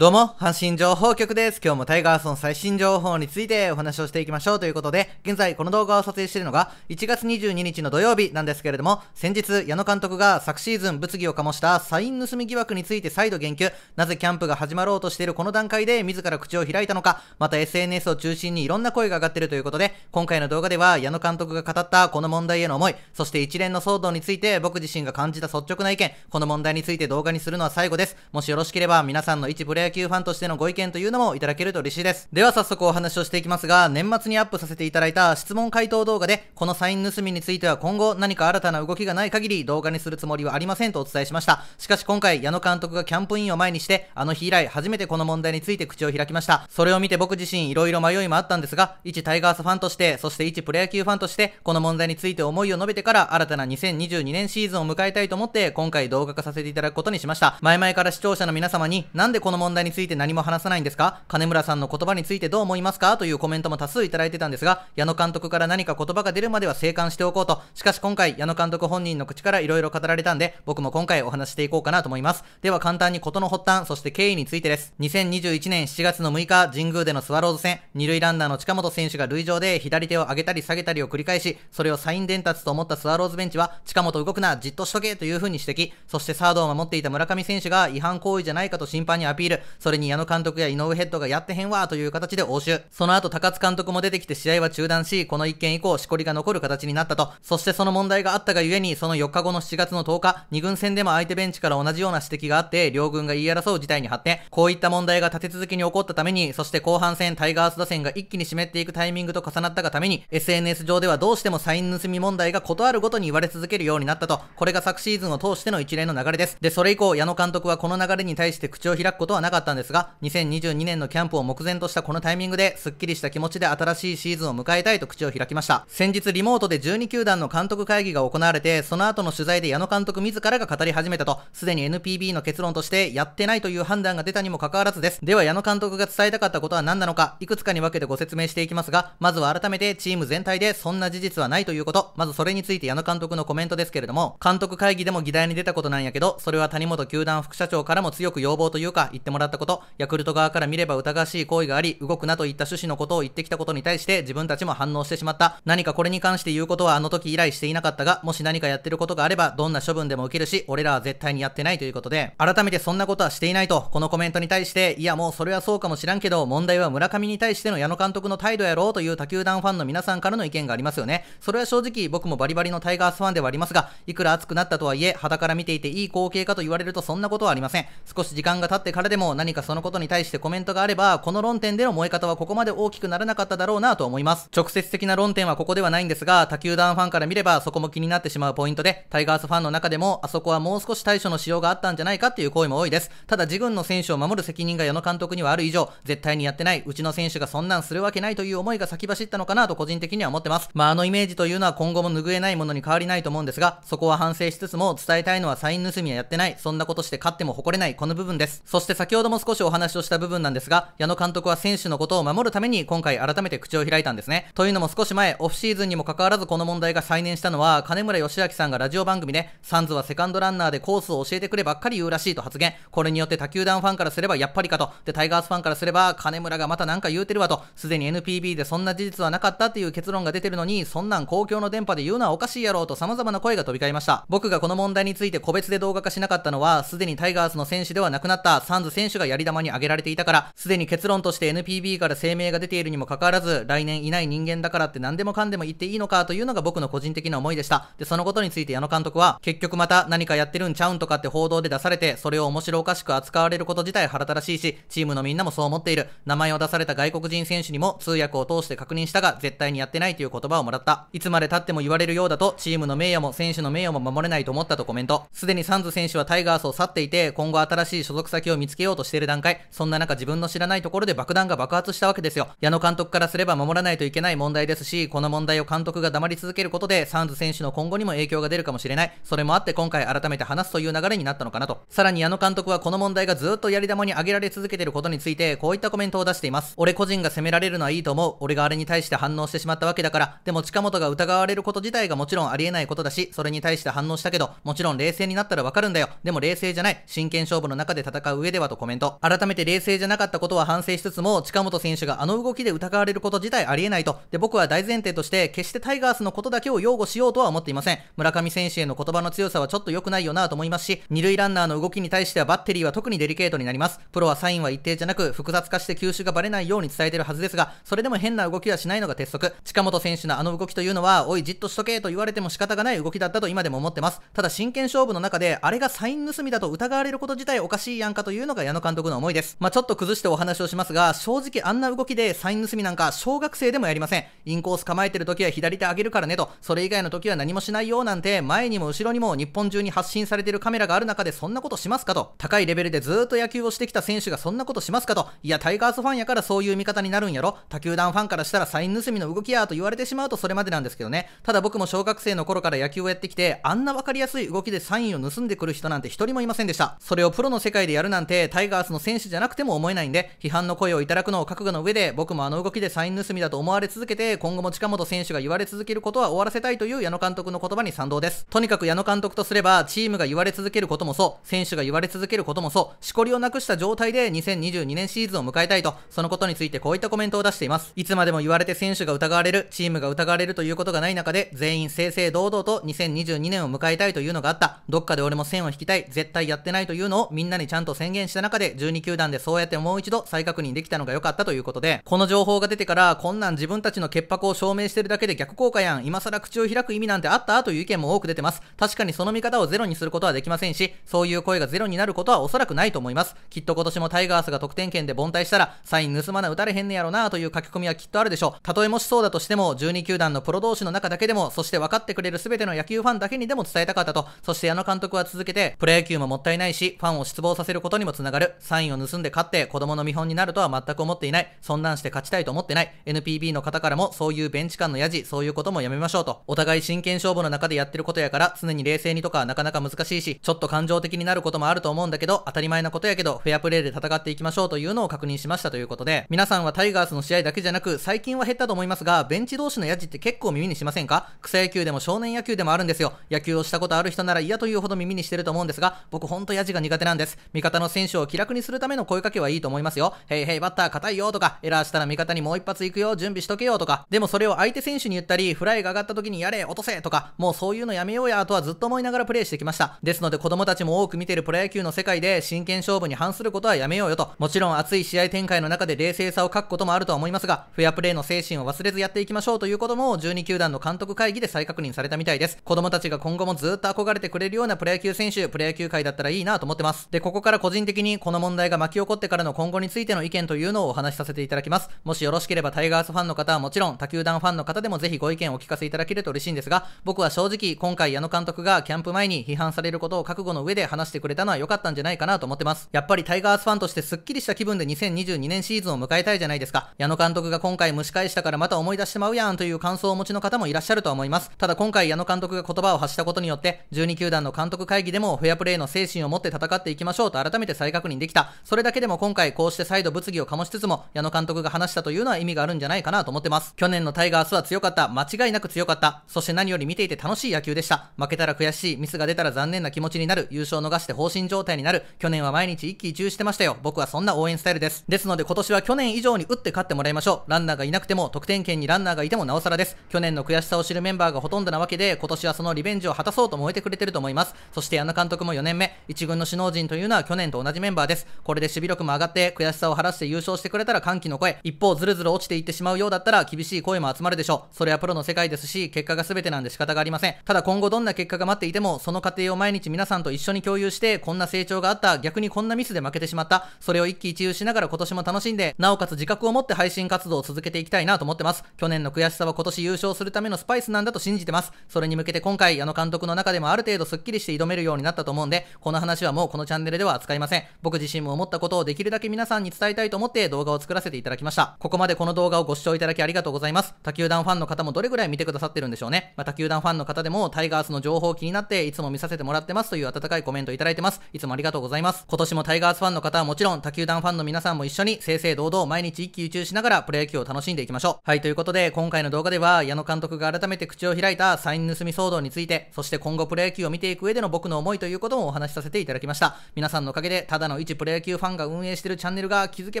どうも、阪神情報局です。今日もタイガースの最新情報についてお話をしていきましょうということで、現在この動画を撮影しているのが1月22日の土曜日なんですけれども、先日矢野監督が昨シーズン物議を醸したサイン盗み疑惑について再度言及、なぜキャンプが始まろうとしているこの段階で自ら口を開いたのか、また SNS を中心にいろんな声が上がっているということで、今回の動画では矢野監督が語ったこの問題への思い、そして一連の騒動について僕自身が感じた率直な意見、この問題について動画にするのは最後です。もしよろしければ皆さんの一ブレ野球ファンとしてのご意見というのもいただけると嬉しいです。では早速お話をしていきますが、年末にアップさせていただいた質問回答動画で、このサイン盗みについては今後何か新たな動きがない限り動画にするつもりはありませんとお伝えしました。しかし今回、矢野監督がキャンプインを前にして、あの日以来初めてこの問題について口を開きました。それを見て僕自身色々迷いもあったんですが、一タイガースファンとして、そして一プロ野球ファンとして、この問題について思いを述べてから新たな2022年シーズンを迎えたいと思って、今回動画化させていただくことにしました。前々から視聴者の皆様に、なんでこの問題題について何も話さないんですか金村さんの言葉についてどう思いますかというコメントも多数いただいてたんですが、矢野監督から何か言葉が出るまでは静観しておこうと。しかし今回、矢野監督本人の口から色々語られたんで、僕も今回お話していこうかなと思います。では簡単に事の発端、そして経緯についてです。2021年7月の6日、神宮でのスワローズ戦、二塁ランナーの近本選手が塁上で左手を上げたり下げたりを繰り返し、それをサイン伝達と思ったスワローズベンチは、近本動くな、じっとしとけという風に指摘、そしてサードを守っていた村上選手が違反行為じゃないかと審判にアピール、それに矢野監督や井上ヘッドがやってへんわという形で応酬。その後高津監督も出てきて試合は中断し、この一件以降、しこりが残る形になったと。そしてその問題があったがゆえに、その4日後の7月の10日、2軍戦でも相手ベンチから同じような指摘があって、両軍が言い争う事態に発展。こういった問題が立て続けに起こったために、そして後半戦タイガース打線が一気に湿っていくタイミングと重なったがために、SNS 上ではどうしてもサイン盗み問題が事あるごとに言われ続けるようになったと。これが昨シーズンを通しての一連の流れです。で、それ以降、矢野監督はこの流れに対して口を開くことはななかったんですが、2022年のキャンプを目前としたこのタイミングで、すっきりした気持ちで新しいシーズンを迎えたいと口を開きました。先日リモートで12球団の監督会議が行われて、その後の取材で矢野監督自らが語り始めたと、すでに NPB の結論として、やってないという判断が出たにもかかわらずです。では矢野監督が伝えたかったことは何なのか、いくつかに分けてご説明していきますが、まずは改めてチーム全体でそんな事実はないということ、まずそれについて矢野監督のコメントですけれども、監督会議でも議題に出たことなんやけど、それは谷本球団副社長からも強く要望というか、言ってもららったこと、ヤクルト側から見れば疑わしい行為があり、動くなといった趣旨のことを言ってきたことに対して自分たちも反応してしまった。何かこれに関して言うことはあの時以来していなかったが、もし何かやってることがあれば、どんな処分でも受けるし、俺らは絶対にやってないということで、改めてそんなことはしていないと、このコメントに対して、いやもうそれはそうかもしらんけど、問題は村上に対しての矢野監督の態度やろうという他球団ファンの皆さんからの意見がありますよね。それは正直僕もバリバリのタイガースファンではありますが、いくら熱くなったとはいえ、肌から見ていていい光景かと言われるとそんなことはありません。少し時間が経ってからでもも何かそのことに対してコメントがあれば、この論点での燃え方はここまで大きくならなかっただろうなと思います。直接的な論点はここではないんですが、他球団ファンから見ればそこも気になってしまうポイントで、タイガースファンの中でも、あそこはもう少し対処のしようがあったんじゃないかっていう声も多いです。ただ自軍の選手を守る責任が矢野監督にはある以上、絶対にやってない、うちの選手がそんなんするわけないという思いが先走ったのかなと個人的には思ってます。まああのイメージというのは今後も拭えないものに変わりないと思うんですが、そこは反省しつつも伝えたいのはサイン盗みはやってない、そんなことして勝っても誇れない、この部分です。そして先ほどほども少しお話をした部分なんですが、矢野監督は選手のことを守るために今回改めて口を開いたんですね。というのも少し前、オフシーズンにもかかわらずこの問題が再燃したのは、金村義明さんがラジオ番組で、サンズはセカンドランナーでコースを教えてくればっかり言うらしいと発言。これによって他球団ファンからすればやっぱりかと。で、タイガースファンからすれば、金村がまた何か言うてるわと。すでに NPB でそんな事実はなかったっていう結論が出てるのに、そんなん公共の電波で言うのはおかしいやろうと様々な声が飛び交いました。僕がこの問題について個別で動画化しなかったのは、すでにタイガースの選手ではなくなったサンズ選手手がやり玉に挙げられていたから、すでに結論として NPB から声明が出ているにもかかわらず、来年いない人間だからって何でもかんでも言っていいのかというのが僕の個人的な思いでした。で、そのことについて矢野監督は、結局また何かやってるんちゃうんとかって報道で出されて、それを面白おかしく扱われること自体腹立たしいし、チームのみんなもそう思っている。名前を出された外国人選手にも通訳を通して確認したが、絶対にやってないという言葉をもらった。いつまで経っても言われるようだと、チームの名誉も選手の名誉も守れないと思ったとコメント。すでにサンズ選手はタイガースを去っていて、今後新しい所属先を見つけようととしている段階、そんな中自分の知らないところで爆弾が爆発したわけですよ。矢野監督からすれば守らないといけない問題ですし、この問題を監督が黙り続けることで、サンズ選手の今後にも影響が出るかもしれない。それもあって今回改めて話すという流れになったのかなと。さらに矢野監督はこの問題がずっとやり玉に挙げられ続けていることについて、こういったコメントを出しています。俺個人が責められるのはいいと思う。俺があれに対して反応してしまったわけだから、でも近本が疑われること自体がもちろんありえないことだし、それに対して反応したけど、もちろん冷静になったらわかるんだよ。でも冷静じゃない。真剣勝負の中で戦う上ではとコメントメント。改めて冷静じゃなかったことは反省しつつも、近本選手があの動きで疑われること自体ありえないと。で、僕は大前提として、決してタイガースのことだけを擁護しようとは思っていません。村上選手への言葉の強さはちょっと良くないよなと思いますし、二塁ランナーの動きに対してはバッテリーは特にデリケートになります。プロはサインは一定じゃなく、複雑化して球種がバレないように伝えてるはずですが、それでも変な動きはしないのが鉄則。近本選手のあの動きというのは、おい、じっとしとけと言われても仕方がない動きだったと今でも思ってます。ただ真剣勝負の中で、あれがサイン盗みだと疑われること自体おかしいやんかというのが矢野監督の思いです。まあ、ちょっと崩してお話をしますが、正直あんな動きでサイン盗みなんか小学生でもやりません。インコース構えてる時は左手上げるからねと、それ以外の時は何もしないよなんて、前にも後ろにも日本中に発信されてるカメラがある中でそんなことしますかと、高いレベルでずっと野球をしてきた選手がそんなことしますかと、いや、タイガースファンやからそういう見方になるんやろ、他球団ファンからしたらサイン盗みの動きやと言われてしまうとそれまでなんですけどね、ただ僕も小学生の頃から野球をやってきて、あんな分かりやすい動きでサインを盗んでくる人なんて一人もいませんでした。それをプロの世界でやるなんて、タイガースの選手じゃなくても思えないんで、批判の声をいただくのを覚悟の上で、僕もあの動きでサイン盗みだと思われ続けて、今後も近本選手が言われ続けることは終わらせたいという矢野監督の言葉に賛同です。とにかく矢野監督とすれば、チームが言われ続けることもそう、選手が言われ続けることもそう、しこりをなくした状態で2022年シーズンを迎えたいと、そのことについてこういったコメントを出しています。いつまでも言われて選手が疑われる、チームが疑われるということがない中で、全員正々堂々と2022年を迎えたいというのがあった。どっかで俺も線を引きたい、絶対やってないというのをみんなにちゃんと宣言した中中で12球団でそうやってもう一度再確認できたのが良かったということで、この情報が出てから、こんなん自分たちの潔白を証明してるだけで逆効果やん、今更口を開く意味なんてあったという意見も多く出てます。確かにその見方をゼロにすることはできませんし、そういう声がゼロになることはおそらくないと思います。きっと今年もタイガースが得点圏で凡退したら、サイン盗まな打たれへんねやろなという書き込みはきっとあるでしょう。たとえもしそうだとしても、12球団のプロ同士の中だけでも、そして分かってくれる全ての野球ファンだけにでも伝えたかったと、そして矢野監督は続けて、プロ野球ももったいないし、ファンを失望させることにもつながる。る。サインを盗んで勝って子供の見本になるとは全く思っていない。そんなんして勝ちたいと思ってない。NPB の方からもそういうベンチ間のやじ、そういうこともやめましょうと。お互い真剣勝負の中でやってることやから常に冷静にとかなかなか難しいし、ちょっと感情的になることもあると思うんだけど、当たり前なことやけど、フェアプレーで戦っていきましょうというのを確認しましたということで、皆さんはタイガースの試合だけじゃなく、最近は減ったと思いますが、ベンチ同士のやじって結構耳にしませんか草野球でも少年野球でもあるんですよ。野球をしたことある人なら嫌というほど耳にしてると思うんですが、僕ほんとやじが苦手なんです。味方の選手を気楽にするための声かけはいいと思いますよ。へいへい、バッター硬いよとか、エラーしたら味方にもう一発行くよ、準備しとけよとか。でもそれを相手選手に言ったり、フライが上がった時にやれ、落とせとか、もうそういうのやめようやとはずっと思いながらプレイしてきました。ですので子供たちも多く見てるプロ野球の世界で真剣勝負に反することはやめようよと。もちろん熱い試合展開の中で冷静さを欠くこともあるとは思いますが、フェアプレーの精神を忘れずやっていきましょうということも12球団の監督会議で再確認されたみたいです。子供たちが今後もずっと憧れてくれるようなプロ野球選手、プロ野球界だったらいいなと思ってます。で、ここから個人的にこの問題が巻き起こってからの今後についての意見というのをお話しさせていただきます。もしよろしければタイガースファンの方はもちろん、他球団ファンの方でもぜひご意見をお聞かせいただけると嬉しいんですが、僕は正直、今回矢野監督がキャンプ前に批判されることを覚悟の上で話してくれたのは良かったんじゃないかなと思ってます。やっぱりタイガースファンとしてスッキリした気分で2022年シーズンを迎えたいじゃないですか。矢野監督が今回蒸し返したからまた思い出してまうやんという感想をお持ちの方もいらっしゃると思います。ただ今回矢野監督が言葉を発したことによって、12球団の監督会議でもフェアプレーの精神を持って戦っていきましょうと改めて再確認認できた。それだけでも今回こうして再度物議を醸しつつも、矢野監督が話したというのは意味があるんじゃないかなと思ってます。去年のタイガースは強かった。間違いなく強かった。そして何より見ていて楽しい野球でした。負けたら悔しい。ミスが出たら残念な気持ちになる。優勝逃して放心状態になる。去年は毎日一喜一憂してましたよ。僕はそんな応援スタイルです。ですので今年は去年以上に打って勝ってもらいましょう。ランナーがいなくても、得点圏にランナーがいてもなおさらです。去年の悔しさを知るメンバーがほとんどなわけで、今年はそのリベンジを果たそうと燃えてくれてると思います。そして矢野監督も4年目、1軍の首脳陣というのは去年と同じメンバーバーです。これで守備力も上がって悔しさを晴らして優勝してくれたら歓喜の声。一方、ずるずる落ちていってしまうようだったら厳しい声も集まるでしょう。それはプロの世界ですし、結果が全てなんで仕方がありません。ただ今後どんな結果が待っていても、その過程を毎日皆さんと一緒に共有して、こんな成長があった、逆にこんなミスで負けてしまった。それを一喜一憂しながら今年も楽しんで、なおかつ自覚を持って配信活動を続けていきたいなと思ってます。去年の悔しさは今年優勝するためのスパイスなんだと信じてます。それに向けて今回、矢野監督の中でもある程度スッキリして挑めるようになったと思うんで、この話はもうこのチャンネルでは扱いません。僕自身も思ったことをできるだけ皆さんに伝えたいと思って動画を作らせていただきました。ここまでこの動画をご視聴いただきありがとうございます。他球団ファンの方もどれぐらい見てくださってるんでしょうね。まあ、他球団ファンの方でもタイガースの情報を気になっていつも見させてもらってますという温かいコメントいただいてます。いつもありがとうございます。今年もタイガースファンの方はもちろん他球団ファンの皆さんも一緒に正々堂々毎日一喜一憂しながらプロ野球を楽しんでいきましょう。はい、ということで今回の動画では矢野監督が改めて口を開いたサイン盗み騒動について、そして今後プロ野球を見ていく上での僕の思いということもお話しさせていただきました。皆さんのおかげでただの一プロ野球ファンが運営してるチャンネルが気づけ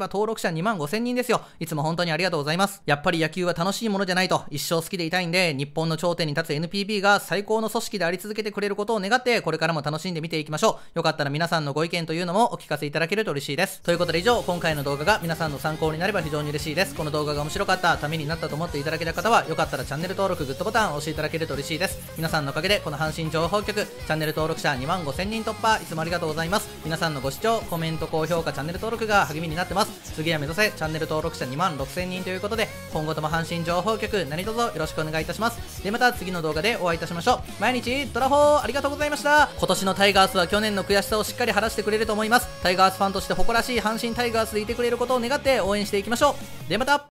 ば登録者2万5 0人ですよ。いつも本当にありがとうございます。やっぱり野球は楽しいものじゃないと、一生好きでいたいんで、日本の頂点に立つ NPB が最高の組織であり続けてくれることを願って、これからも楽しんで見ていきましょう。よかったら皆さんのご意見というのもお聞かせいただけると嬉しいです。ということで以上、今回の動画が皆さんの参考になれば非常に嬉しいです。この動画が面白かった、ためになったと思っていただけた方は、よかったらチャンネル登録、グッドボタンを押していただけると嬉しいです。皆さんのおかげで、この阪神情報局、チャンネル登録者2万5千人突破、いつもありがとうございます。皆さんのご視聴とコメント、高評価、チャンネル登録が励みになってます。次は目指せチャンネル登録者2万6000人ということで、今後とも阪神情報局何卒よろしくお願いいたします。で、また次の動画でお会いいたしましょう。毎日ドラフォーありがとうございました。今年のタイガースは去年の悔しさをしっかり晴らしてくれると思います。タイガースファンとして誇らしい阪神タイガースでいてくれることを願って応援していきましょう。でまた